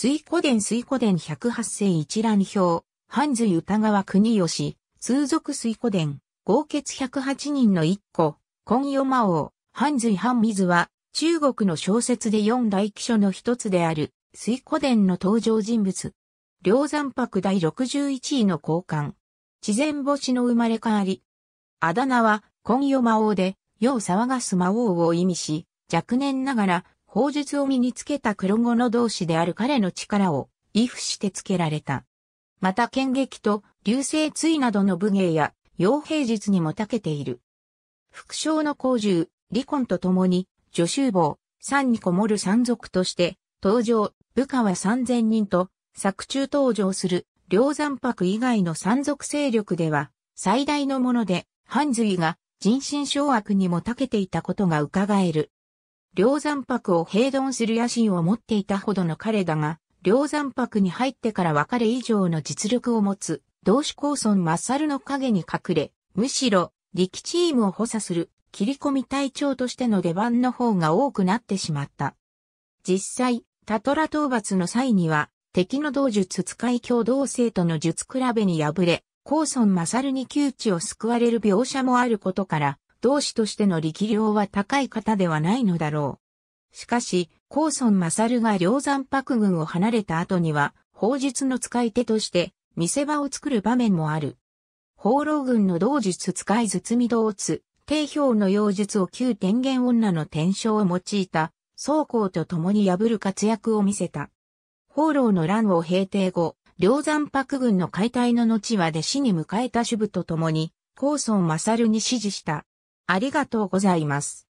水古伝水古伝108世一覧表、半髄歌川国吉、通俗水古伝、合傑108人の一個、今夜魔王、半髄半水は、中国の小説で四大記書の一つである、水古伝の登場人物。梁山白第61位の交換。地前星の生まれ変わり。あだ名は、今夜魔王で、世を騒がす魔王を意味し、若年ながら法術を身につけた黒子の同士である彼の力を、威附してつけられた。また剣撃と流星追などの武芸や、傭兵術にも長けている。副将の皇獣、離婚と共に、助手坊、三にこもる山賊として、登場、部下は三千人と、作中登場する、両山泊以外の山賊勢力では、最大のもので、ハンズイが人心掌握にも長けていたことが伺える。梁山泊を併存する野心を持っていたほどの彼だが、梁山泊に入ってから別れ以上の実力を持つ、同志高村マッサルの影に隠れ、むしろ、力チームを補佐する、切り込み隊長としての出番の方が多くなってしまった。実際、タトラ討伐の際には、敵の道術使い共同生との術比べに敗れ、高村マサルに窮地を救われる描写もあることから、同志としての力量は高い方ではないのだろう。しかし、高孫勝が梁山泊軍を離れた後には、法術の使い手として、見せ場を作る場面もある。放浪軍の同術使い堤道津、定評の妖術を旧天元女の天章を用いた、宗公と共に破る活躍を見せた。放浪の乱を平定後、梁山泊軍の解体の後は弟子に迎えた主部と共に、高孫勝に指示した。ありがとうございます。